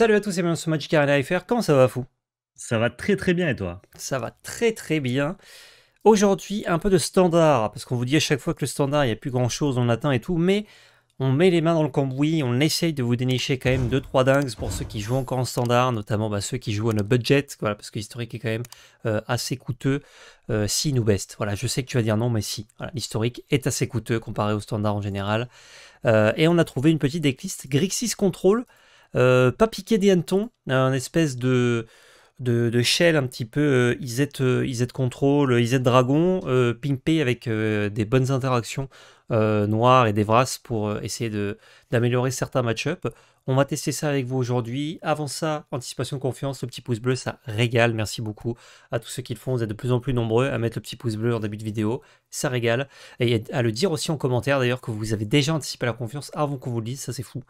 Salut à tous et bienvenue sur Magic Arena FR, comment ça va Fou Ça va très très bien et toi Ça va très très bien. Aujourd'hui, un peu de standard, parce qu'on vous dit à chaque fois que le standard, il n'y a plus grand chose on atteint et tout, mais on met les mains dans le cambouis, on essaye de vous dénicher quand même 2-3 dingues pour ceux qui jouent encore en standard, notamment bah, ceux qui jouent en budget, parce que l'historique est quand même euh, assez coûteux, euh, si nous best. Voilà, je sais que tu vas dire non, mais si, l'historique est assez coûteux comparé au standard en général. Euh, et on a trouvé une petite decklist Grixis Control, euh, pas piqué des un espèce de, de, shell un petit peu euh, IZ, euh, Control, IZ Dragon, euh, avec des bonnes interactions noires et des brasses pour essayer d'améliorer certains match-ups. On va tester ça avec vous aujourd'hui. Avant ça, anticipation confiance, le petit pouce bleu, ça régale. Merci beaucoup à tous ceux qui le font. Vous êtes de plus en plus nombreux à mettre le petit pouce bleu en début de vidéo. Ça régale. Et à le dire aussi en commentaire d'ailleurs que vous avez déjà anticipé la confiance avant qu'on vous le dise. Ça, c'est fou.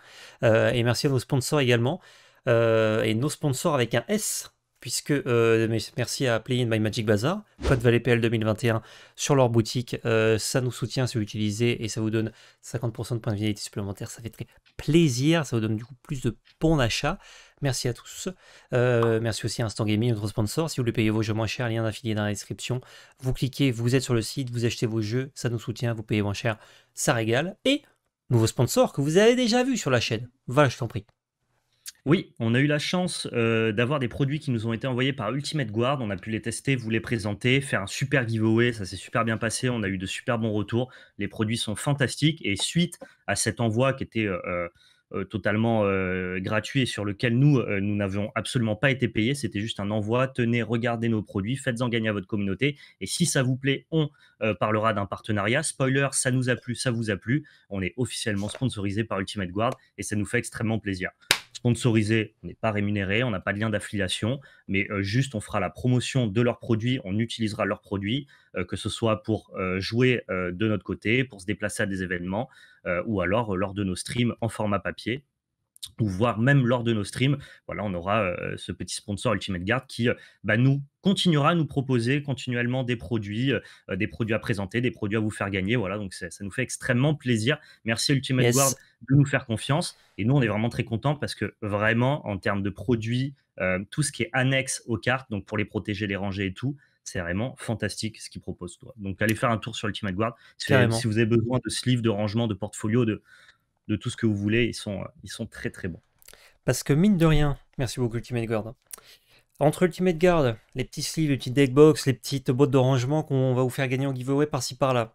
Euh, et merci à nos sponsors également. Euh, et nos sponsors avec un S puisque euh, merci à Play in My Magic Bazaar, code PL 2021 sur leur boutique, euh, ça nous soutient si vous l'utilisez et ça vous donne 50% de points de vitalité supplémentaires, ça fait très plaisir, ça vous donne du coup plus de bons d'achat. Merci à tous. Euh, merci aussi à Instant Gaming, notre sponsor. Si vous voulez payer vos jeux moins cher, lien d'affilié dans la description. Vous cliquez, vous êtes sur le site, vous achetez vos jeux, ça nous soutient, vous payez moins cher, ça régale. Et nouveau sponsor que vous avez déjà vu sur la chaîne. Va, je t'en prie. Oui, on a eu la chance euh, d'avoir des produits qui nous ont été envoyés par Ultimate Guard. On a pu les tester, vous les présenter, faire un super giveaway. Ça s'est super bien passé. On a eu de super bons retours. Les produits sont fantastiques. Et suite à cet envoi qui était euh, euh, totalement gratuit et sur lequel nous, nous n'avions absolument pas été payés, c'était juste un envoi. Tenez, regardez nos produits, faites-en gagner à votre communauté. Et si ça vous plaît, on parlera d'un partenariat. Spoiler, ça nous a plu, ça vous a plu. On est officiellement sponsorisé par Ultimate Guard et ça nous fait extrêmement plaisir sponsorisé, on n'est pas rémunéré, on n'a pas de lien d'affiliation, mais euh, juste on fera la promotion de leurs produits, on utilisera leurs produits, euh, que ce soit pour euh, jouer de notre côté, pour se déplacer à des événements, ou alors lors de nos streams en format papier ou voire même lors de nos streams, voilà, on aura euh, ce petit sponsor Ultimate Guard qui euh, bah, nous continuera à nous proposer continuellement des produits, euh, des produits à présenter, des produits à vous faire gagner. Voilà, donc ça, nous fait extrêmement plaisir. Merci Ultimate Guard de nous faire confiance. Et nous, on est vraiment très contents parce que vraiment, en termes de produits, tout ce qui est annexe aux cartes, donc pour les protéger, les ranger et tout, c'est vraiment fantastique ce qu'ils proposent. Donc allez faire un tour sur Ultimate Guard si, vous avez besoin de sleeves, de rangement, de portfolio, de, de tout ce que vous voulez. Ils sont, euh, ils sont très très bons. Parce que mine de rien, merci beaucoup Ultimate Guard. Hein. Entre Ultimate Guard, les petits sleeves, les petites deckbox, les petites boîtes de rangement qu'on va vous faire gagner en giveaway par-ci par-là.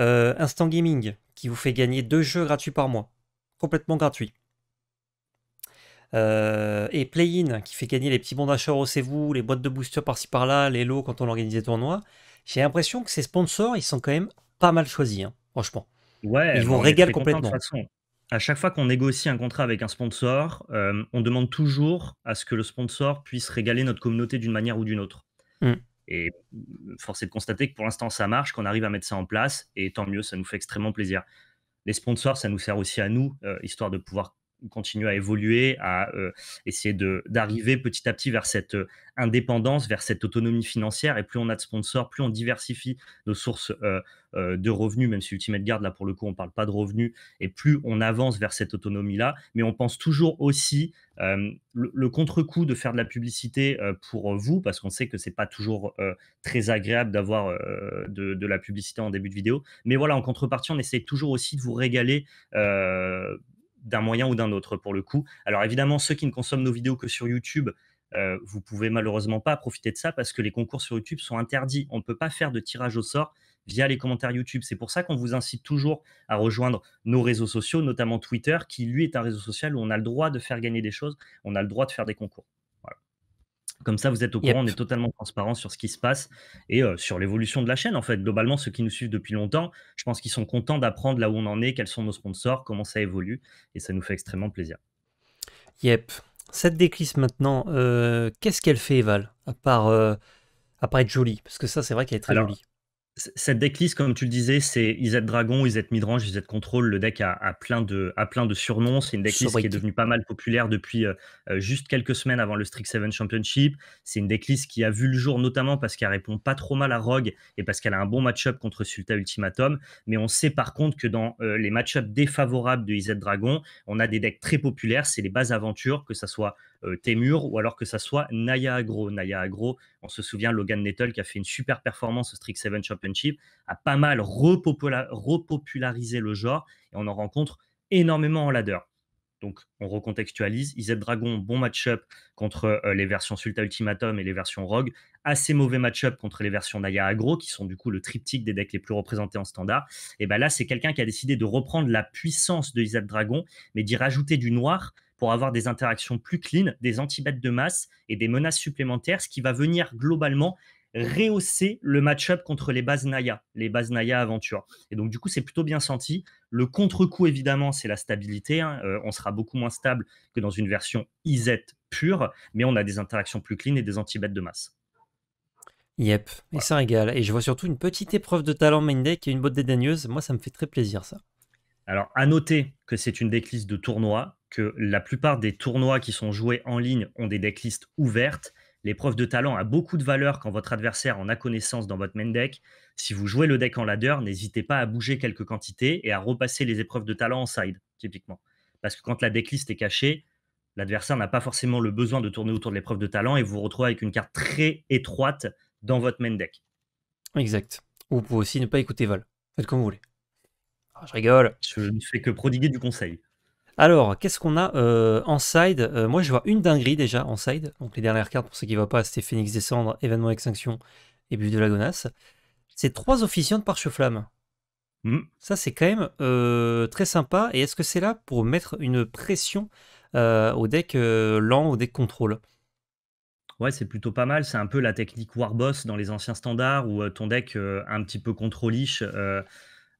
Euh, Instant Gaming, qui vous fait gagner deux jeux gratuits par mois. Complètement gratuit euh, et Play-In, qui fait gagner les petits bons d'achat, vous les boîtes de booster par-ci par-là, les lots quand on organise des tournois. J'ai l'impression que ces sponsors, ils sont quand même pas mal choisis, hein, franchement. Ouais, ils vont régaler complètement. De toute façon. À chaque fois qu'on négocie un contrat avec un sponsor, euh, on demande toujours à ce que le sponsor puisse régaler notre communauté d'une manière ou d'une autre. Mm. Et mm, force est de constater que pour l'instant, ça marche, qu'on arrive à mettre ça en place, et tant mieux, ça nous fait extrêmement plaisir. Les sponsors, ça nous sert aussi à nous, euh, histoire de pouvoir continue à évoluer, à euh, essayer essayer d'arriver petit à petit vers cette euh, indépendance, vers cette autonomie financière. Et plus on a de sponsors, plus on diversifie nos sources euh, de revenus, même si Ultimate Guard, là pour le coup, on ne parle pas de revenus, et plus on avance vers cette autonomie-là. Mais on pense toujours aussi le, contre-coup de faire de la publicité pour vous, parce qu'on sait que ce n'est pas toujours très agréable d'avoir de, de, la publicité en début de vidéo. Mais voilà, en contrepartie, on essaie toujours aussi de vous régaler d'un moyen ou d'un autre pour le coup. Alors évidemment, ceux qui ne consomment nos vidéos que sur YouTube, euh, vous pouvez malheureusement pas profiter de ça parce que les concours sur YouTube sont interdits. On ne peut pas faire de tirage au sort via les commentaires YouTube. C'est pour ça qu'on vous incite toujours à rejoindre nos réseaux sociaux, notamment Twitter, qui lui est un réseau social où on a le droit de faire gagner des choses, on a le droit de faire des concours. Comme ça, vous êtes au courant, on est totalement transparent sur ce qui se passe et euh, sur l'évolution de la chaîne. En fait, globalement, ceux qui nous suivent depuis longtemps, je pense qu'ils sont contents d'apprendre là où on en est, quels sont nos sponsors, comment ça évolue, et ça nous fait extrêmement plaisir. Yep. Cette déclisse maintenant, euh, qu'est-ce qu'elle fait, Eval, euh, à part, être jolie Parce que ça, c'est vrai qu'elle est très jolie cette decklist, comme tu le disais, c'est IZ Dragon, IZ Midrange, IZ Control. Le deck a, plein, de, surnoms. C'est une decklist qui est devenue pas mal populaire depuis euh, euh, juste quelques semaines avant le Strict 7 Championship. C'est une decklist qui a vu le jour notamment parce qu'elle répond pas trop mal à Rogue et parce qu'elle a un bon match-up contre Sulta Ultimatum. Mais on sait par contre que dans euh, les match défavorables de IZ Dragon, on a des decks très populaires. C'est les bases aventures, que ça soit euh, Témur ou alors que ça soit Naya Agro. Naya Agro, on se souvient, Logan Nettle qui a fait une super performance au Strict 7 Championship, a pas mal repopularisé le genre et on en rencontre énormément en ladder. Donc, on recontextualise. IZ Dragon, bon match-up contre euh, les versions Sulta Ultimatum et les versions Rogue. Assez mauvais match-up contre les versions Naya Agro, qui sont du coup le triptyque des decks les plus représentés en standard. Et bien là, c'est quelqu'un qui a décidé de reprendre la puissance de IZ Dragon, mais d'y rajouter du noir pour avoir des interactions plus clean, des anti-bêtes de masse et des menaces supplémentaires, ce qui va venir globalement rehausser le match-up contre les bases Naya, les bases Naya Aventure. Et donc, du coup, c'est plutôt bien senti. Le contre-coup, évidemment, c'est la stabilité. Hein. Euh, on sera beaucoup moins stable que dans une version IZ pure, mais on a des interactions plus clean et des anti-bêtes de masse. Yep, et ça régale. Et je vois surtout une petite épreuve de talent main deck et une botte dédaigneuse. Moi, ça me fait très plaisir, ça. Alors, à noter que c'est une decklist de tournoi, que la plupart des tournois qui sont joués en ligne ont des decklists ouvertes. L'épreuve de talent a beaucoup de valeur quand votre adversaire en a connaissance dans votre main deck. Si vous jouez le deck en ladder, n'hésitez pas à bouger quelques quantités et à repasser les épreuves de talent en side, typiquement. Parce que quand la decklist est cachée, l'adversaire n'a pas forcément le besoin de tourner autour de l'épreuve de talent et vous vous retrouvez avec une carte très étroite dans votre main deck. Exact. Vous pouvez aussi ne pas écouter Val. Faites comme vous voulez. Ah, je rigole. Je ne fais que prodiguer du conseil. Alors, qu'est-ce qu'on a euh, en side euh, Moi, je vois une dinguerie déjà en side. Donc, les dernières cartes, pour ceux qui ne voient pas, c'était Phoenix Descendre, Événement Extinction et But de la Gonasse. C'est trois officiants de Parche-Flamme. Hmm. Ça, c'est quand même euh, très sympa. Et est-ce que c'est là pour mettre une pression au deck lent, au deck contrôle Ouais, c'est plutôt pas mal. C'est un peu la technique Warboss dans les anciens standards où ton deck un petit peu ish.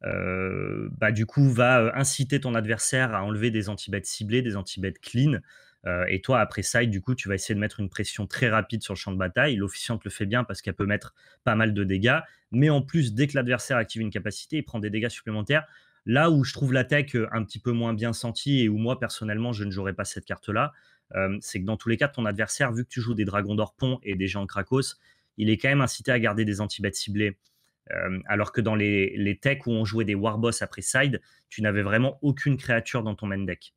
Euh, bah, du coup, va euh, inciter ton adversaire à enlever des antibêtes ciblés, des antibêtes clean. Euh, et toi, après ça, du coup, tu vas essayer de mettre une pression très rapide sur le champ de bataille. L'officiante le fait bien parce qu'elle peut mettre pas mal de dégâts. Mais en plus, dès que l'adversaire active une capacité, il prend des dégâts supplémentaires. Là où je trouve la tech un petit peu moins bien sentie et où moi personnellement je ne jouerai pas cette carte-là, c'est que dans tous les cas, ton adversaire, vu que tu joues des dragons pont et des en Krakos, il est quand même incité à garder des anti ciblés. ciblées euh, alors que dans les, techs où on jouait des Warboss après side, tu n'avais vraiment aucune créature dans ton main deck.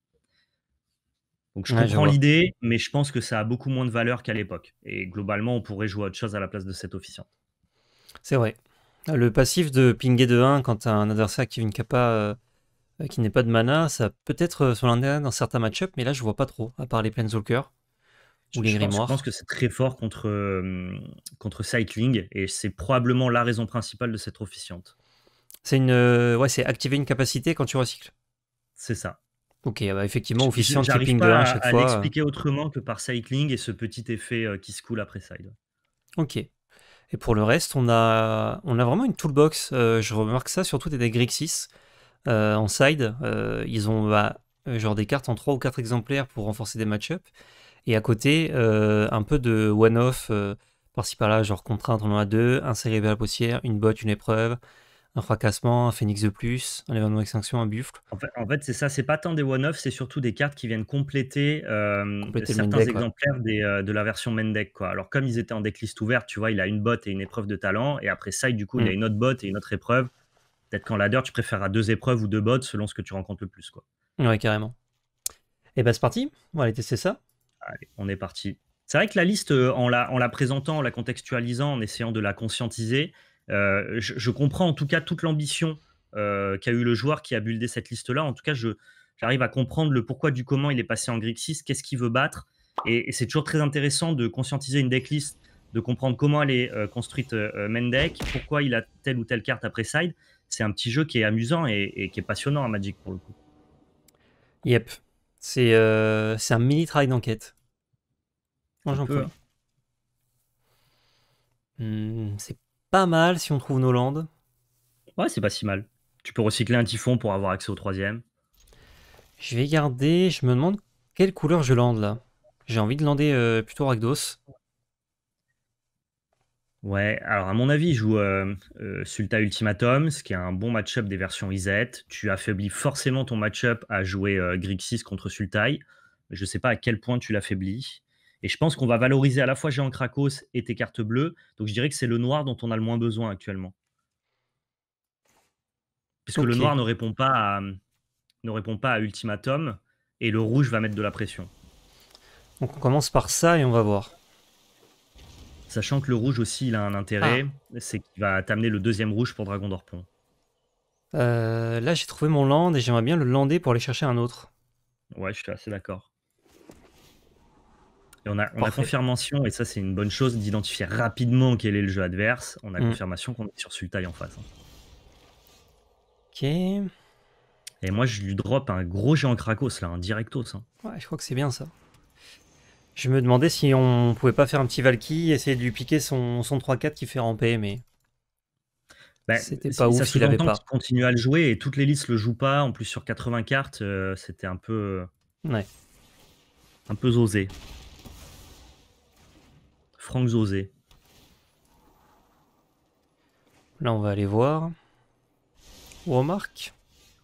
Donc je comprends l'idée, mais je pense que ça a beaucoup moins de valeur qu'à l'époque. Et globalement, on pourrait jouer à autre chose à la place de cette officiante. C'est vrai. Le passif de pinguer de 1 quand un adversaire active une capa euh, qui n'est pas de mana, ça peut être euh, sur dans certains matchups, mais là je vois pas trop, à part les Planeswalkers ou les grimoires. Je pense que c'est très fort contre, euh, contre Cycling et c'est probablement la raison principale de cette officiante. C'est une, euh, ouais, c'est activer une capacité quand tu recycles. C'est ça. Ok, ah bah, effectivement, officiante, tipping de 1 à chaque à fois. Euh. l'expliquer autrement que par cycling et ce petit effet qui se coule après side. Ok. Et pour le reste, on a, on a vraiment une toolbox. je remarque ça surtout des Grixis euh, en side. ils ont bah, genre des cartes en 3 ou 4 exemplaires pour renforcer des match-ups. Et à côté, euh, un peu de one-off euh, par-ci par-là, genre contrainte, on en a deux, un cérébral la poussière, une botte, une épreuve, un fracassement, un phénix de plus, un événement d'extinction, un buffle. En fait, c'est ça, c'est pas tant des one-off, c'est surtout des cartes qui viennent compléter, euh, certains exemplaires de la version main Alors, comme ils étaient en decklist ouverte, tu vois, il a une botte et une épreuve de talent, et après ça, du coup, il il a hmm. une autre botte et une autre épreuve. Peut-être qu'en ladder, tu préféreras deux épreuves ou deux bottes selon ce que tu rencontres le plus. Quoi. Ouais, carrément. Et bah, c'est parti, on va aller tester ça. Allez, on est parti. C'est vrai que la liste, euh, en la, présentant, en la contextualisant, en essayant de la conscientiser, euh, je, comprends en tout cas toute l'ambition euh, qu'a eu le joueur qui a buildé cette liste-là. En tout cas, j'arrive à comprendre le pourquoi du comment il est passé en Grixis, 6, qu'est-ce qu'il veut battre. Et, c'est toujours très intéressant de conscientiser une decklist, de comprendre comment elle est construite main pourquoi il a telle ou telle carte après side. C'est un petit jeu qui est amusant et, et qui est passionnant à Magic pour le coup. Yep. Euh, c'est un mini travail d'enquête. Moi j'en peux. Hein. Hmm, c'est pas mal si on trouve nos landes. Ouais, c'est pas si mal. Tu peux recycler un typhon pour avoir accès au troisième. Je vais garder. Je me demande quelle couleur je lande là. J'ai envie de lander euh, plutôt Ragdos. Ouais, alors à mon avis, il joue Sultai euh, euh, Sulta Ultimatum, ce qui est un bon match-up des versions Izet. Tu affaiblis forcément ton match-up à jouer euh, Grixis contre Sultai. Je ne sais pas à quel point tu l'affaiblis. Et je pense qu'on va valoriser à la fois Géant Krakos et tes cartes bleues. Donc je dirais que c'est le noir dont on a le moins besoin actuellement. Puisque que le noir ne répond, pas ne répond pas à Ultimatum et le rouge va mettre de la pression. Donc on commence par ça et on va voir. Sachant que le rouge aussi, il a un intérêt, ah. c'est qu'il va t'amener le deuxième rouge pour Dragon d'Orpon. Euh, là, j'ai trouvé mon land et j'aimerais bien le lander pour aller chercher un autre. Ouais, je suis assez d'accord. Et on a, confirmation, et ça c'est une bonne chose, d'identifier rapidement quel est le jeu adverse. On a mm. confirmation qu'on est sur Sultai en face. Hein. Ok. Et moi je lui drop un gros géant Krakos là, un directos. Hein. Ouais, je crois que c'est bien ça. Je me demandais si on pouvait pas faire un petit Valky, essayer de lui piquer son, son 3-4 qui fait ramper, mais. Ben, c'était pas ouf s'il avait pas. continue à le jouer et toutes les listes le jouent pas. En plus, sur 80 cartes, euh, c'était un peu. Euh, ouais. Un peu osé Franck osé Là, on va aller voir. Ou remarque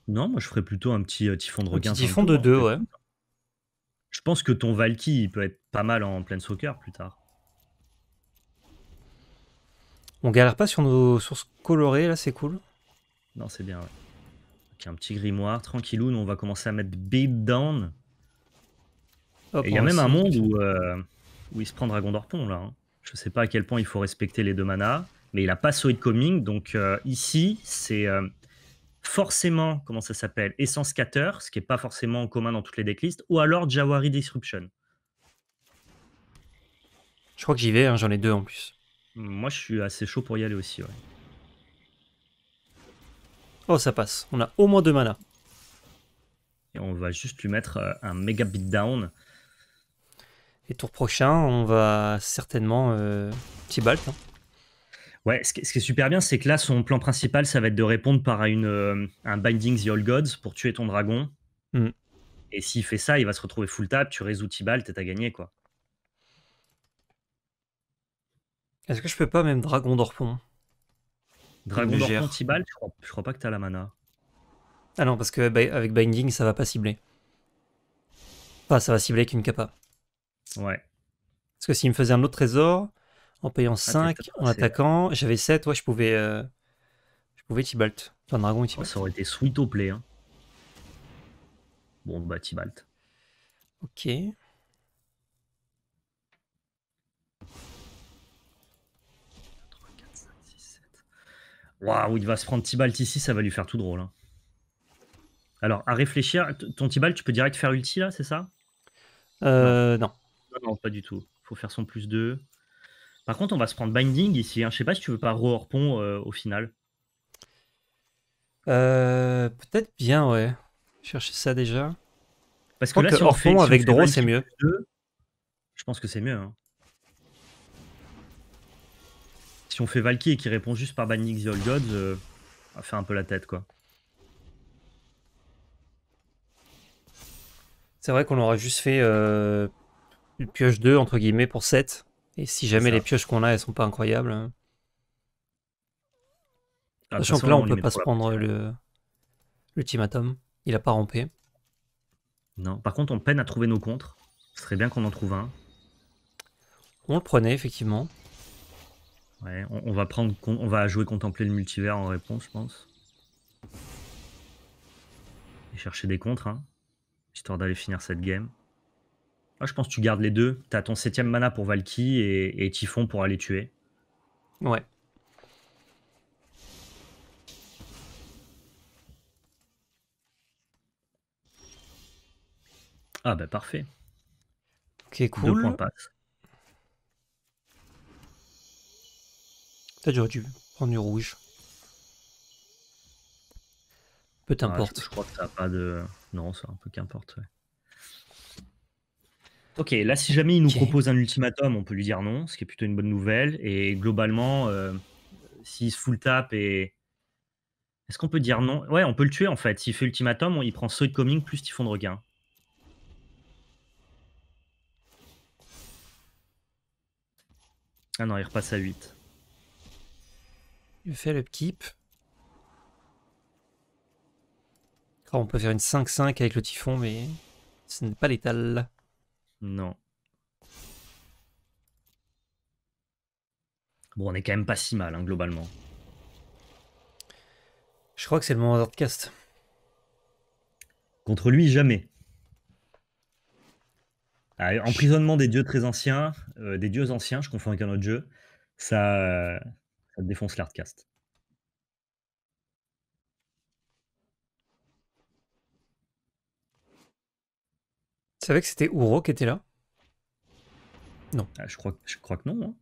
Non, moi je ferais plutôt un petit euh, typhon de requin. Un typhon de 2, ouais pense que ton Valky, peut être pas mal en plein soccer plus tard. On galère pas sur nos sources colorées, là, c'est cool. Non, c'est bien, Ok, un petit grimoire, tranquillou, nous on va commencer à mettre Beat Down. il y a même un monde euh, où, il se prend Dragon pont là. Hein. Je sais pas à quel point il faut respecter les deux manas, mais il a pas Soid Coming, donc euh, ici, c'est euh, forcément, comment ça s'appelle, Essence Scatter, ce qui n'est pas forcément en commun dans toutes les decklists, ou alors Jawari Disruption. Je crois que j'y vais, hein, j'en ai deux en plus. Moi, je suis assez chaud pour y aller aussi. Ouais. Oh, ça passe. On a au moins deux mana. Et on va juste lui mettre euh, un méga beatdown. Et tour prochain, on va certainement Petit euh, Tibalt. Hein. Ouais, ce qui, est super bien, c'est que là, son plan principal, ça va être de répondre par euh, un Binding the Old Gods pour tuer ton dragon. Mm. Et s'il fait ça, il va se retrouver full tap, tu résous Tibal, et t'as gagné, quoi. Est-ce que je peux pas même Dragon d'Orpon Dragon d'Orpon Tibalt je crois, je crois pas que t'as la mana. Ah non, parce que bah, avec Binding, ça va pas cibler. Pas, ça va cibler qu'une capa. Ouais. Parce que s'il me faisait un autre trésor, en payant 5, en attaquant. J'avais 7, ouais, je pouvais, euh, je pouvais Tibalt. Enfin, dragon oh, Tibalt. ça aurait été sweet au play. Hein. Bon, bah, Tibalt. Ok. Waouh, il va se prendre Tibalt ici, ça va lui faire tout drôle. Hein. Alors, à réfléchir, ton T-Balt, tu peux direct faire ulti là, c'est ça euh, non. non. non. pas du tout. faut faire son plus 2. Par contre, on va se prendre Binding ici. Hein. Je sais pas si tu veux pas Rohorpon euh, au final. Euh, peut-être bien, ouais. Chercher ça déjà. Parce que là, avec Draw, c'est mieux. je pense que c'est mieux. Hein. Si on fait Valkyrie et qu'il répond juste par Binding the Old Gods, euh, on va faire un peu la tête, quoi. C'est vrai qu'on aura juste fait une pioche 2, entre guillemets, pour 7. Et si jamais les pioches qu'on a, elles sont pas incroyables. Hein. Ah, Sachant que là, on, peut pas se prendre le l'ultimatum. Il a pas rampé. Non. Par contre, on peine à trouver nos contres. Ce serait bien qu'on en trouve un. On le prenait, effectivement. Ouais, on, va prendre, on va jouer contempler le multivers en réponse, je pense. Et chercher des contres, hein, histoire d'aller finir cette game. Moi, ah, je pense que tu gardes les deux. T'as ton septième mana pour Valky et, Typhon pour aller tuer. Ouais. Ah bah parfait. Ok, cool. Deux points passe. Ça, dû prendre du rouge. Peu ah, t'importe. je, crois que ça pas de... Non, ça, un peu qu'importe, Ok, là, si jamais il nous propose un ultimatum, on peut lui dire non, ce qui est plutôt une bonne nouvelle. Et globalement, si euh, s'il se full tap et. Est-ce qu'on peut dire non Ouais, on peut le tuer en fait. S'il fait ultimatum, il prend Soid Coming plus Typhon de regain Ah non, il repasse à 8. Il fait le keep. on peut faire une 5-5 avec le typhon, mais ce n'est pas létal. Non. Bon, on est quand même pas si mal, hein, globalement. Je crois que c'est le moment Cast. Contre lui, jamais. emprisonnement des dieux très anciens, euh, des dieux anciens, je confonds avec un autre jeu, ça, euh, ça défonce l'Hardcast. savais que c'était Ouro qui était là Non. Ah, je, crois, je crois que non. Hein.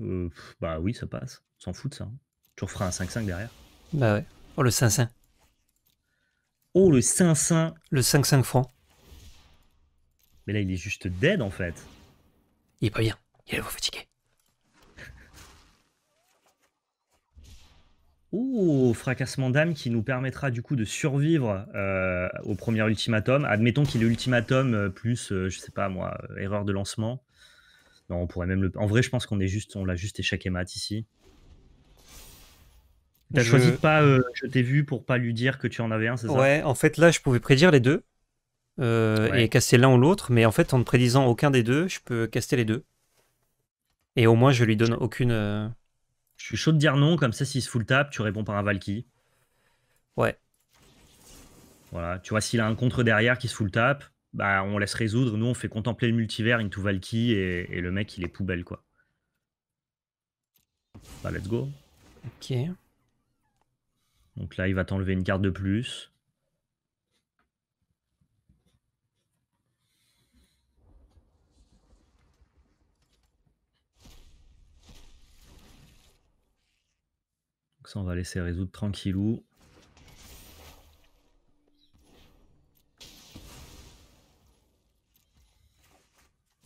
Euh, bah oui, ça passe. s'en fout de ça. Hein. Tu referas un 5-5 derrière. Bah ouais. Oh, le 5-5. Oh, le 5-5. Le 5-5 francs. Mais là, il est juste dead en fait. Il est pas bien. Il est fatigué. Ouh, fracassement d'âme qui nous permettra du coup de survivre euh, au premier ultimatum. Admettons qu'il est ultimatum euh, plus, je euh, je sais pas moi, erreur de lancement. Non, on pourrait même le. En vrai, je pense qu'on est juste, on l'a juste échappé mat ici. T'as as choisi de pas, je t'ai vu pour pas lui dire que tu en avais un, c'est ça Ouais, en fait là, je pouvais prédire les deux et casser l'un ou l'autre, mais en fait, en ne prédisant aucun des deux, je peux casser les deux. Et au moins, je lui donne aucune je suis chaud de dire non, comme ça, s'il se full tap, tu réponds par un Valky. Ouais. Voilà, tu vois, s'il a un contre derrière qui se full tap, bah, on laisse résoudre. Nous, on fait contempler le multivers into Valky et, et le mec, il est poubelle, quoi. Bah, let's go. Ok. Donc là, il va t'enlever une carte de plus. on va laisser résoudre tranquillou.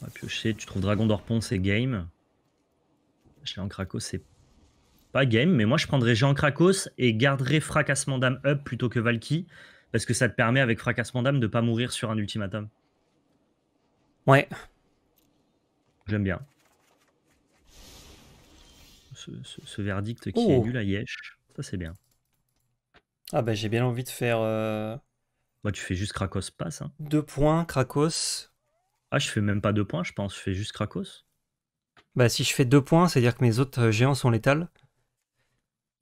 On va piocher. Tu trouves Dragon d'Orpon, c'est game. en Krakos, c'est pas game. Mais moi, je prendrais Jean Krakos et garderais Fracassement d'âme up plutôt que Valky. Parce que ça te permet, avec Fracassement d'âme, de pas mourir sur un ultimatum. Ouais. J'aime bien ce, verdict qui est oh. nul à Yesh. Ça, c'est bien. Ah bah j'ai bien envie de faire euh, Moi, tu fais juste Krakos passe. hein. deux points, Krakos. Ah, je fais même pas deux points, je pense. Je fais juste Krakos. Bah si je fais deux points, c'est-à-dire que mes autres euh, géants sont létales.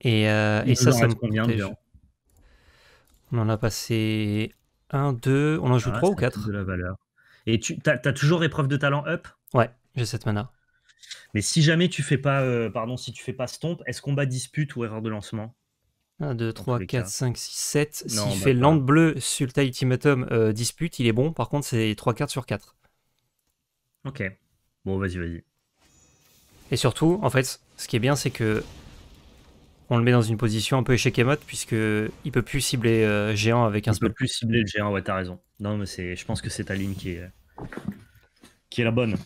Et, euh, ça, ça me convient On en a passé un, deux, on en joue ah, trois ou quatre de la valeur. Et tu as, toujours épreuve de talent up Ouais, j'ai cette mana. Mais si jamais tu fais pas, euh, pardon, si tu fais pas stomp, est-ce qu'on dispute ou erreur de lancement 1, 2, 3, 4, 5, 6, 7. S'il bah, fait pas. land bleu, Sulta Ultimatum, euh, dispute, il est bon. Par contre, c'est 3 cartes sur 4. Ok. Bon, vas-y, vas-y. Et surtout, en fait, ce qui est bien, c'est que on le met dans une position un peu échec et mode, puisque il peut plus cibler euh, géant avec un il spell. peut plus cibler le géant, ouais, t'as raison. Non, mais je pense que c'est ta ligne qui est, qui est la bonne.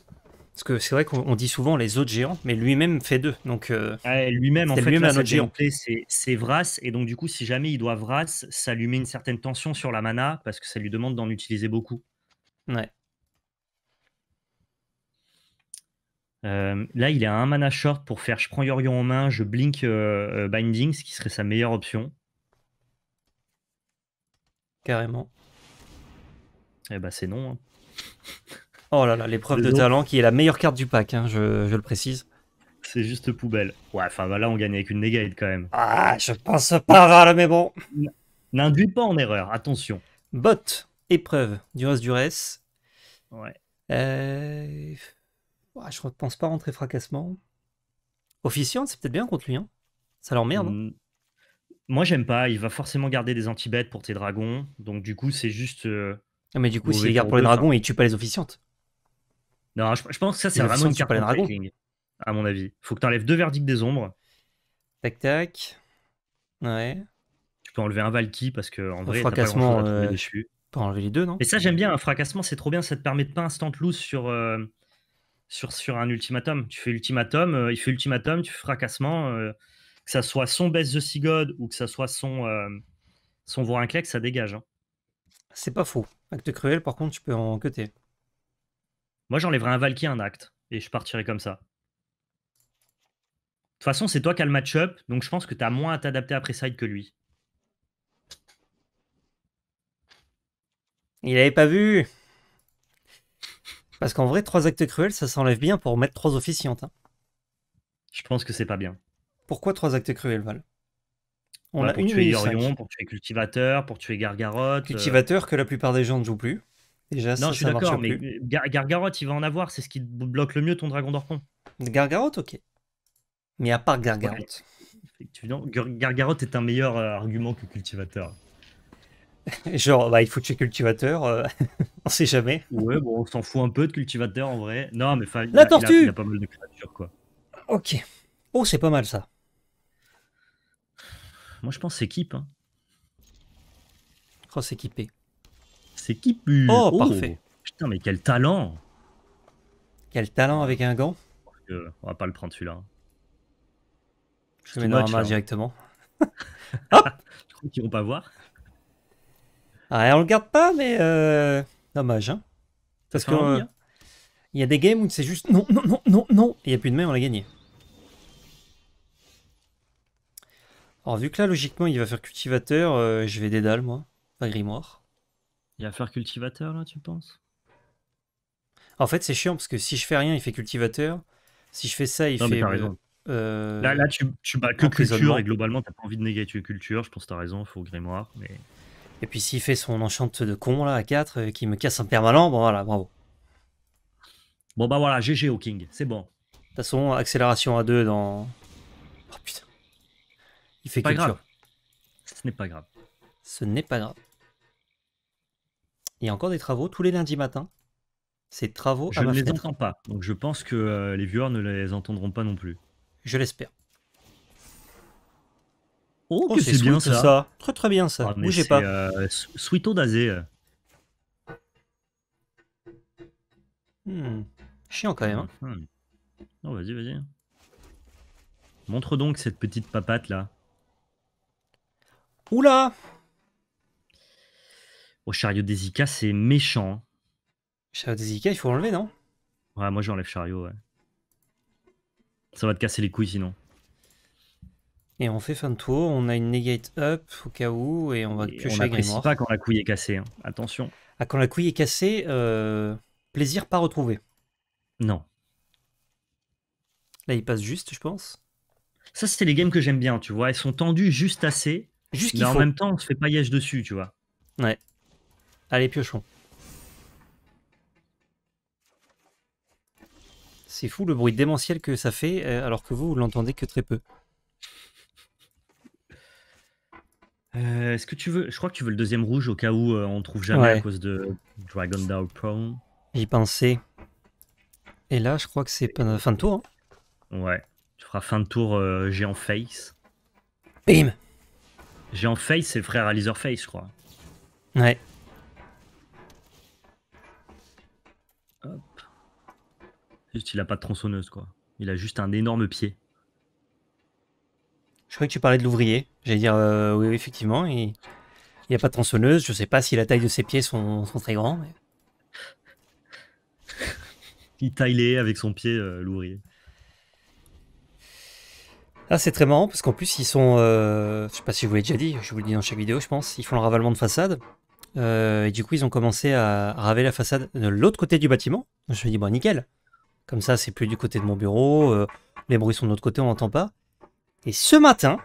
Parce que c'est vrai qu'on dit souvent les autres géants, mais lui-même fait deux. Donc euh, lui-même en fait, C'est Vras et donc du coup, si jamais il doit Vras, ça lui met une certaine tension sur la mana parce que ça lui demande d'en utiliser beaucoup. Ouais. Euh, là, il a un mana short pour faire je prends Yorion en main, je blink euh, Binding, ce qui serait sa meilleure option. Carrément. Eh bah, c'est non. Hein. Oh là là, l'épreuve de talent qui est la meilleure carte du pack, hein, je, le précise. C'est juste poubelle. Ouais, enfin bah là on gagne avec une négade quand même. Ah, je pense pas là, mais bon. N'induis pas en erreur, attention. Bot, épreuve, du reste du euh, Ouais. je pense pas rentrer fracassement. Officiante, c'est peut-être bien contre lui. Hein Ça l'emmerde. Hein. Mm. Moi, j'aime pas. Il va forcément garder des anti-bêtes pour tes dragons. Donc, du coup, c'est juste. Euh, ah Mais du coup, s'il les garde pour les dragons, il tue pas les officiantes. Non, je, pense que ça, c'est vraiment une carte de à mon avis. Faut que tu enlèves deux verdicts des ombres. Tac, tac. Ouais. Tu peux enlever un Valky parce que en vrai, fracassement, pas, euh... peux enlever les deux, non Mais ça, j'aime bien. Un fracassement, c'est trop bien. Ça te permet de pas instant loose sur, euh, sur, sur un ultimatum. Tu fais ultimatum, euh, il fait ultimatum, tu fais fracassement. Euh, que ça soit son Best de Sea ou que ça soit son, son Clec, ça dégage. Hein. C'est pas faux. Acte cruel, par contre, tu peux en cutter. Moi, j'enlèverais un Valkyrie, un acte, et je partirais comme ça. De toute façon, c'est toi qui as le match-up, donc je pense que tu as moins à t'adapter après side que lui. Il avait pas vu Parce qu'en vrai, trois actes cruels, ça s'enlève bien pour mettre trois officiantes. Hein. Je pense que c'est pas bien. Pourquoi trois actes cruels, Val On bah, Pour tuer Yorion, pour tuer Cultivateur, pour tuer Gargarotte. Euh. Cultivateur que la plupart des gens ne jouent plus non, je suis d'accord, mais il va en avoir, c'est ce qui bloque le mieux ton dragon d'Orpon. Gargaroth, ok. Mais à part Gargaroth. Ouais. Gargaroth est un meilleur euh, argument que cultivateur. Genre, bah, il faut chez cultivateur, euh, on sait jamais. Ouais, bon, on s'en fout un peu de cultivateur en vrai. Non, mais La tortue pas mal de créatures, quoi. Ok. Oh, c'est pas mal ça. Moi, je pense équipe. Je hein. oh, Cross équipé. C'est qui pue oh, oh, parfait. Putain, mais quel talent Quel talent avec un gant On va pas le prendre celui-là. Je mets dans directement. Je crois qu'ils vont pas voir. Ah, on le garde pas, mais euh, dommage. Hein Parce que euh, hein. il y a des games où c'est juste non, non, non, non, non, il n'y a plus de main, on l'a gagné. Alors vu que là, logiquement, il va faire cultivateur, euh, je vais dédale, moi. Pas grimoire. Il va faire cultivateur là, tu penses En fait, c'est chiant parce que si je fais rien, il fait cultivateur. Si je fais ça, il fait. Euh... euh là, tu, tu bats que culture et globalement, t'as pas envie de négatuer culture. Je pense que t'as raison, faut grimoire. Mais... Et puis s'il fait son enchante de con là à 4 euh, qui me casse un permanent, bon voilà, bravo. Bon bah voilà, GG au King, c'est bon. De toute façon, accélération à 2 dans. Oh putain. Il fait pas culture. Grave. Ce n'est pas grave. Ce n'est pas grave. Il y a encore des travaux tous les lundis matin. Ces travaux. Je ne les entends pas, donc je pense que euh, les viewers ne les entendront pas non plus. Je l'espère. Oh, oh c'est bien ça. Très très bien ça. Ah, Bougez pas. Euh, Suito d'Azé. Hmm. Chiant quand même. Hein. Hum, hum. Non, vas-y, vas-y. Montre donc cette petite papate là. Oula au chariot des c'est méchant. Hein. Chariot des il faut enlever, non Ouais, moi j'enlève chariot, ouais. Ça va te casser les couilles sinon. Et on fait fin de tour, on a une negate up au cas où, et on va piocher à Grimoire. pas quand la couille est cassée, hein. attention. Ah, quand la couille est cassée, euh, plaisir pas retrouvé. Non. Là, il passe juste, je pense. Ça, c'est les games que j'aime bien, tu vois. Elles sont tendues juste assez. Juste en même temps, on se fait paillage dessus, tu vois. Ouais. Allez, piochons. C'est fou le bruit démentiel que ça fait, euh, alors que vous, vous l'entendez que très peu. Euh, est-ce que tu veux. Je crois que tu veux le deuxième rouge au cas où euh, on trouve jamais à cause de Dragon Down Prone. J'y pensais. Et là, je crois que c'est fin de tour. Hein. Ouais. Tu feras fin de tour géant face. Bim Géant face, c'est le frère à Face, je crois. Ouais. Juste, il a pas de tronçonneuse, quoi. Il a juste un énorme pied. Je croyais que tu parlais de l'ouvrier. J'allais dire, euh, oui, effectivement, il n'y a pas de tronçonneuse. Je sais pas si la taille de ses pieds sont, très grands. Mais... il taille les avec son pied, euh, l'ouvrier. Ah, c'est très marrant parce qu'en plus, ils sont. Euh, je sais pas si je vous l'ai déjà dit, je vous le dis dans chaque vidéo, je pense. Ils font le ravalement de façade. et du coup, ils ont commencé à raver la façade de l'autre côté du bâtiment. Je me suis dit, bon, nickel. Comme ça, c'est plus du côté de mon bureau. Euh, les bruits sont de l'autre côté, on n'entend pas. Et ce matin,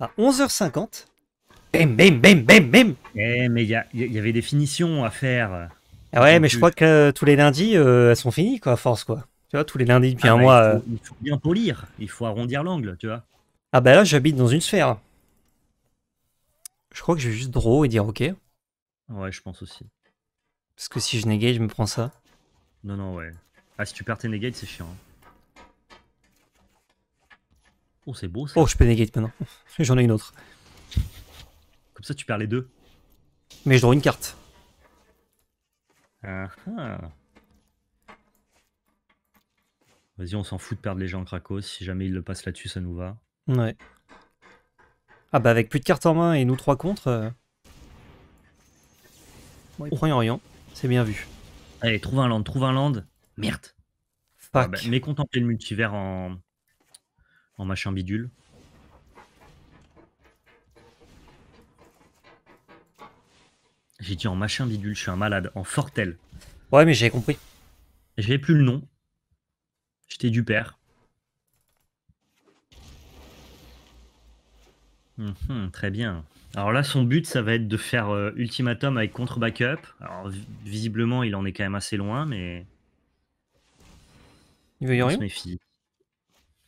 à 11h50, bim, bim, bim, bim, bim. Eh, mais il y, avait des finitions à faire. Ah ouais, mais je crois que tous les lundis, euh, elles sont finies, quoi, à force, quoi. Tu vois, tous les lundis depuis ah un mois. Euh. Il faut, bien polir, il faut arrondir l'angle, tu vois. Ah bah là, j'habite dans une sphère. Je crois que je vais juste draw et dire OK. Ouais, je pense aussi. Parce que si je néglige, je me prends ça. Non, non, ouais. Ah, si tu perds tes negates, c'est chiant. Hein. Oh, c'est beau ça. Oh, je peux negate maintenant. J'en ai une autre. Comme ça, tu perds les deux. Mais je dois une carte. Ah ah. Vas-y, on s'en fout de perdre les gens en Krakos. Si jamais ils le passent là-dessus, ça nous va. Ouais. Ah bah avec plus de cartes en main et nous trois contre... Euh... C'est bien vu. Allez, trouve un land, trouve un land. Merde. Ah Fuck. Ah le multivers en, en machin bidule. J'ai dit en machin bidule, je suis un malade. En Fortel. Ouais, mais j'avais compris. J'avais plus le nom. J'étais du père. Mhm, très bien. Alors là, son but, ça va être de faire euh, ultimatum avec contre-backup. Alors visiblement, il en est quand même assez loin, mais... Il veut Yorion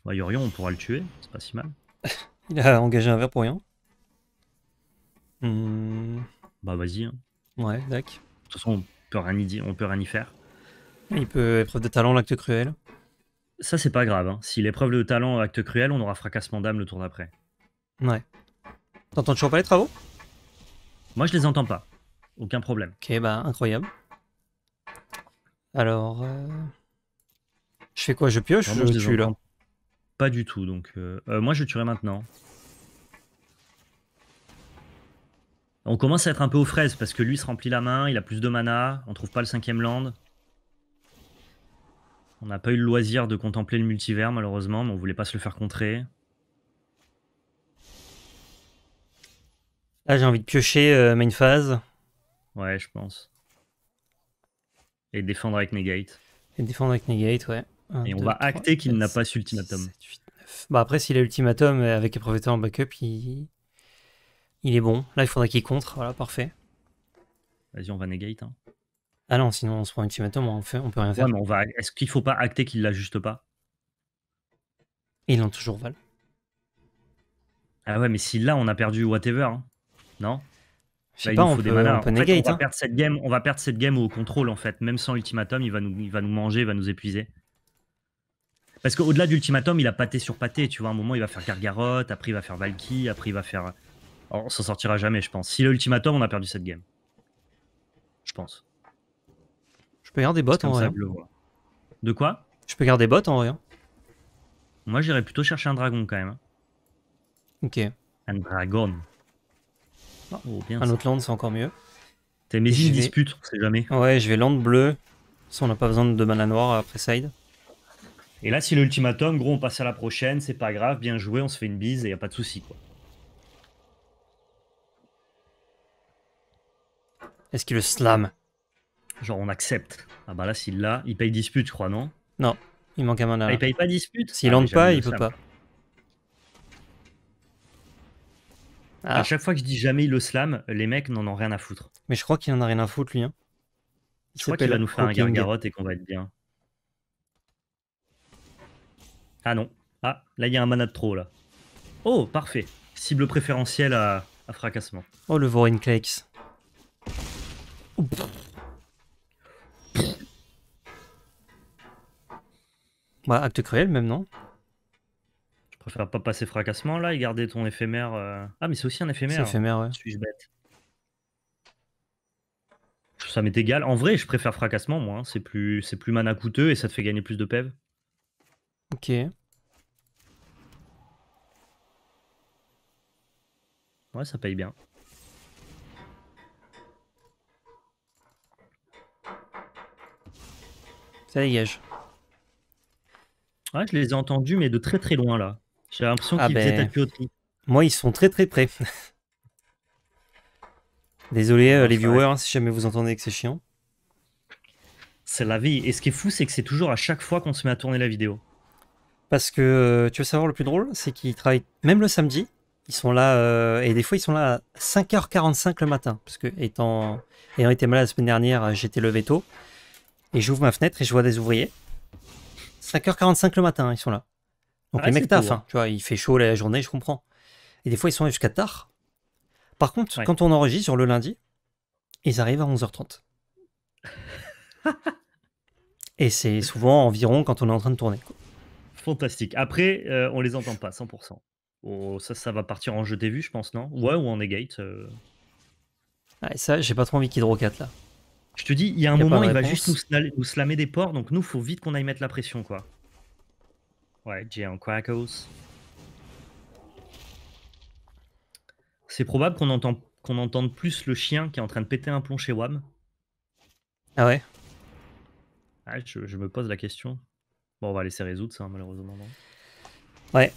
Yorion, on pourra le tuer, c'est pas si mal. Il a engagé un verre pour rien. Hmm. Bah vas-y. Hein. Ouais, dac. De toute façon, on peut rien y, on peut rien y faire. Il peut épreuve de talent, l'acte cruel. Ça, c'est pas grave. Hein. Si l'épreuve de talent, acte cruel, on aura fracassement d'âme le tour d'après. Ouais. T'entends toujours pas les travaux Moi, je les entends pas. Aucun problème. Ok, bah incroyable. Alors... Euh, je fais quoi Je pioche ou je, tue là Pas du tout, donc. Euh, euh, moi, je tuerai maintenant. On commence à être un peu aux fraises parce que lui se remplit la main, il a plus de mana, on trouve pas le cinquième land. On n'a pas eu le loisir de contempler le multivers malheureusement, mais on voulait pas se le faire contrer. Là j'ai envie de piocher euh, main phase. Ouais je pense. Et défendre avec negate. Et défendre avec negate ouais et on va acter qu'il n'a pas su ultimatum. Bah après, s'il a ultimatum euh, avec profiteurs en backup, il... est bon. Là, il faudrait qu'il contre. Voilà, parfait. Vas-y, on va negate. Hein. Ah non, sinon on se prend ultimatum, on, fait, on peut rien faire. va... Est-ce qu'il faut pas acter qu'il l'ajuste pas Ils l'ont toujours Val. Ah ouais, mais si là on a perdu whatever, non on, va hein. perdre cette game, on va perdre cette game au contrôle en fait. Même sans ultimatum, il va nous, il va nous manger, il va nous épuiser. Parce qu'au-delà d'ultimatum, il a pâté sur pâté. Tu vois, à un moment, il va faire Gargaroth, après, il va faire Valky, après, il va faire. Oh, on s'en sortira jamais, je pense. Si l'ultimatum, on a perdu cette game. Je pense. Je peux garder bot en vrai. Hein. De quoi Je peux garder bot en vrai. Hein. Moi, j'irais plutôt chercher un dragon quand même. Hein. Ok. Un dragon. Oh, oh, bien un autre land, c'est encore mieux. T'es mes une dispute, on sait jamais. Ouais, je vais land bleu. Si on n'a pas besoin de mana noire après side. Et là, c'est l'ultimatum. Gros, on passe à la prochaine, c'est pas grave, bien joué, on se fait une bise et y a pas de souci, quoi. Est-ce qu'il le slam Genre, on accepte. Ah bah là, s'il l'a, il paye dispute, je crois, non Non, il manque un mana. Ah, il paye pas dispute S'il ah, pas, il peut pas. À ah. chaque fois que je dis jamais il le slam, les mecs n'en ont rien à foutre. Mais je crois qu'il en a rien à foutre, lui. Hein. je crois qu'il va nous faire un gare-garotte et qu'on va être bien. Ah non. Ah, là, il y a un mana de trop, là. Oh, parfait. Cible préférentielle à, fracassement. Oh, le Vorin Kleix. Bah, acte cruel, même, non Je préfère pas passer fracassement, là, et garder ton éphémère. Euh. Ah, mais c'est aussi un éphémère. C'est éphémère, ouais. Suis-je bête Ça m'est égal. En vrai, je préfère fracassement, moi. Hein. C'est plus, c'est plus mana coûteux et ça te fait gagner plus de PEV. Ok. Ouais, ça paye bien. Ça dégage. Ouais, je les ai entendus, mais de très très loin là. J'ai l'impression ah qu'ils ben... plus Moi, ils sont très très près. Désolé euh, les viewers, si jamais vous entendez que c'est chiant. C'est la vie. Et ce qui est fou, c'est que c'est toujours à chaque fois qu'on se met à tourner la vidéo. Parce que euh, tu veux savoir le plus drôle, c'est qu'ils travaillent même le samedi. Ils sont là, euh, et des fois ils sont là à 5h45 le matin. Parce que étant, ayant été malade la semaine dernière, euh, j'étais levé tôt. Et j'ouvre ma fenêtre et je vois des ouvriers. 5h45 le matin, ils sont là. Donc ah, les mecs taffent, hein. tu vois, il fait chaud la journée, je comprends. Et des fois ils sont là jusqu'à tard. Par contre, quand on enregistre sur le lundi, ils arrivent à 11h30. et c'est souvent environ quand on est en train de tourner fantastique. Après, euh, on les entend pas, 100%. Oh, ça, ça va partir en jeu des vues, je pense, non Ouais, ou en negate. Ouais, euh. ah, ça, j'ai pas trop envie qu'il droquette, là. Je te dis, il y a un moment, il va juste nous, slammer des ports, donc nous, faut vite qu'on aille mettre la pression, quoi. Ouais, j'ai un Quackos. C'est probable qu'on entend, qu'on entende plus le chien qui est en train de péter un plomb chez Wam. Ah ouais Ouais je me pose la question on va laisser résoudre ça, malheureusement. ouais.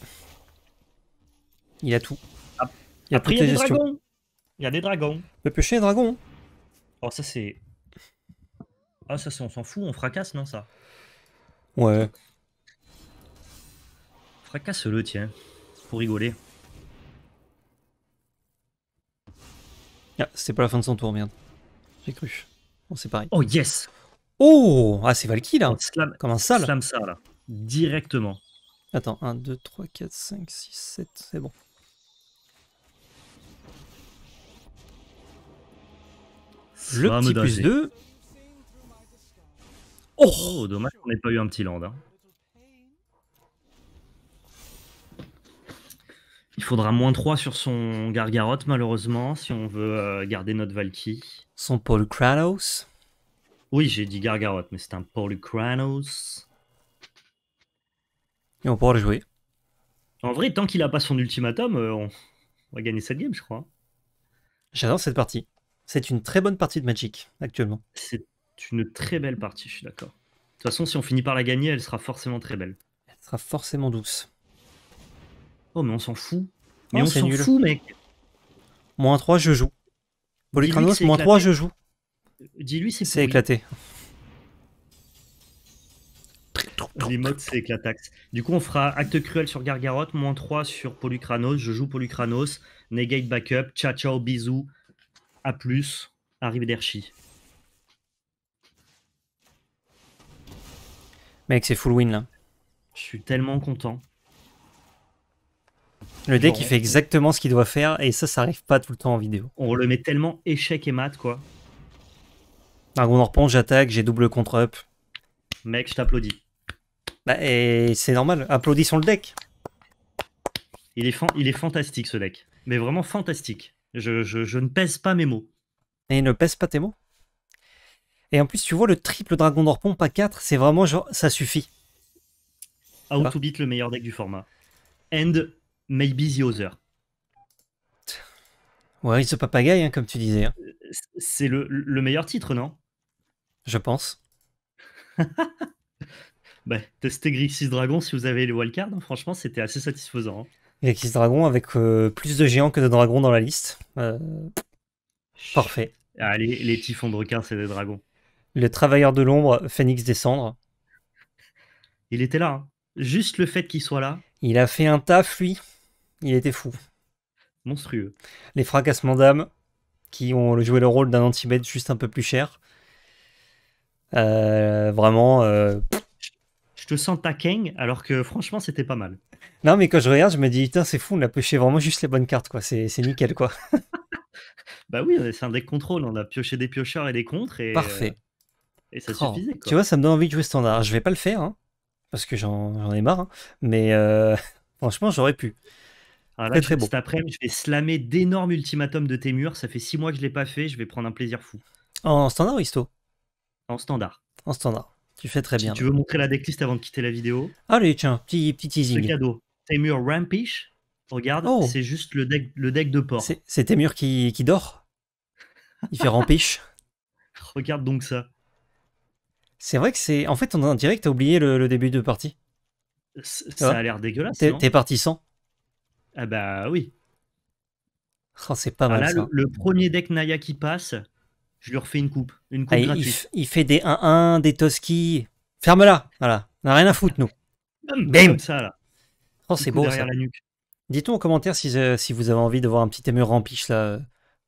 Il a tout. Ah. il a des dragons. Il y a des dragons. Le pêcher dragon. Oh, ça c'est. Ah, ça c'est, on s'en fout, on fracasse, non, ça Ouais. Fracasse-le, tiens. Pour rigoler. Ah, c'est pas la fin de son tour, merde. J'ai cru. Bon, c'est pareil. Oh yes Oh Ah, c'est Valky hein. là Comme un ça là ça là, directement. Attends, 1, 2, 3, 4, 5, 6, 7, c'est bon. Le petit plus 2. Oh, Dommage qu'on n'ait pas eu un petit land. Hein. Il faudra moins 3 sur son Gargarotte, malheureusement, si on veut euh, garder notre Valky. Son Paul Kratos oui, j'ai dit Gargaroth, mais c'est un Polycranos Et on pourra le jouer. En vrai, tant qu'il a pas son ultimatum, euh, on... va gagner cette game, je crois. J'adore cette partie. C'est une très bonne partie de Magic actuellement. C'est une très belle partie, je suis d'accord. De toute façon, si on finit par la gagner, elle sera forcément très belle. Elle sera forcément douce. Oh, mais on s'en fout. Mais oh, on s'en fout, mec. Moins 3, je joue. Polycranos moins 3, je joue. Dis-lui, c'est C'est éclaté. Du coup, on fera acte cruel sur Gargaroth, moins 3 sur Polycranos, Je joue Polycranos, Negate backup. Ciao, ciao, bisous. À plus. Arrive Derchi. Mec, c'est full win là. Je suis tellement content. Le deck, il fait exactement ce qu'il doit faire et ça, ça arrive pas tout le temps en vidéo. On le met tellement échec et mat, quoi. Dragon Pont, j'attaque, j'ai double contre-up. Mec, je t'applaudis. Bah, et c'est normal, applaudissons le deck. Il est, il est fantastique ce deck. Mais vraiment fantastique. Je, ne pèse pas mes mots. Et il ne pèse pas tes mots Et en plus, tu vois, le triple Dragon d'Orpon, pas 4, c'est vraiment genre, ça suffit. How to beat le meilleur deck du format. And maybe the other. Ouais, il se papagaille, hein, comme tu disais. Hein. C'est le, meilleur titre, non je pense. bah, tester Grixis Dragon si vous avez les wildcards, hein. franchement, c'était assez satisfaisant. Hein. Grixis Dragon avec euh, plus de géants que de dragons dans la liste. Euh, parfait. Allez, ah, les typhons de requins, c'est des dragons. Le travailleur de l'ombre, Phoenix Descendre. Il était là. Hein. Juste le fait qu'il soit là. Il a fait un taf, lui. Il était fou. Monstrueux. Les fracassements d'âme, qui ont joué le rôle d'un anti juste un peu plus cher. Euh, vraiment. Euh, je te sens taquin, alors que franchement, c'était pas mal. Non, mais quand je regarde, je me dis, putain, c'est fou, on a pioché vraiment juste les bonnes cartes, quoi. C'est nickel, quoi. bah oui, c'est un deck contrôle, on a pioché des piocheurs et des contres. Et, Parfait. Euh, et ça oh, suffisait, quoi. Tu vois, ça me donne envie de jouer standard. Je vais pas le faire, hein, parce que j'en ai marre, hein, mais franchement, j'aurais pu. très, bon. Cet après je vais slammer d'énormes ultimatums de tes murs. Ça fait six mois que je l'ai pas fait, je vais prendre un plaisir fou. En standard Risto histo en standard. En standard. Tu fais très bien. tu veux montrer la decklist avant de quitter la vidéo. Allez, tiens, petit, petit teasing. C'est cadeau. Temur Rampish, regarde, oh. c'est juste le deck, le deck de port. C'est Temur qui, qui dort Il fait Rampish Regarde donc ça. C'est vrai que c'est. En fait, on en direct oublié le, début de partie. ça a l'air dégueulasse. T'es parti sans Ah bah oui. Oh, c'est pas ah mal. ça. le, premier deck Naya qui passe, je lui refais une coupe. Une coupe ah, gratuite. Il, fait des 1-1, des Toski. Ferme-la. Voilà. On n'a rien à foutre, nous. Bim ça, là. Oh, c'est beau. Dites-nous en commentaire euh, si, vous avez envie de voir un petit ému rampiche là, euh,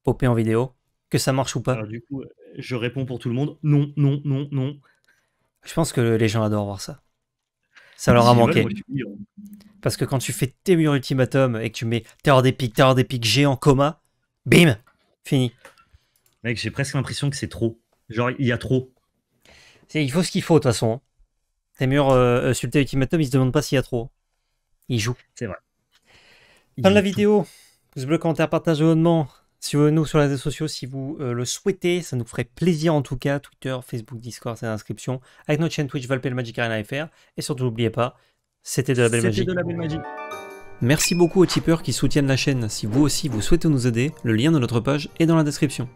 popé en vidéo. Que ça marche ou pas. du coup, euh, je réponds pour tout le monde. Non, non, non, non. Je pense que les gens adorent voir ça. Ça leur a manqué. Hein. Parce que quand tu fais tes ultimatum et que tu mets terreur des pics, terreur des pics géant, coma, bim, fini. Mec, j'ai presque l'impression que c'est trop. Genre, il y a trop. Il faut ce qu'il faut, de toute façon. Tes euh, euh sur le Ultimatum, il se demande pas s'il y a trop. Il joue. C'est vrai. fin de la vidéo. Pouce bleu, commentaire, partage, abonnement. Suivez-nous sur les réseaux sociaux si vous euh, le souhaitez. Ça nous ferait plaisir en tout cas. Twitter, Facebook, Discord, c'est l'inscription. Avec notre chaîne Twitch, le Magic Arena FR. Et surtout, n'oubliez pas, c'était de la de la belle magie. Merci beaucoup aux tipeurs qui soutiennent la chaîne. Si vous aussi vous souhaitez nous aider, le lien de notre page est dans la description.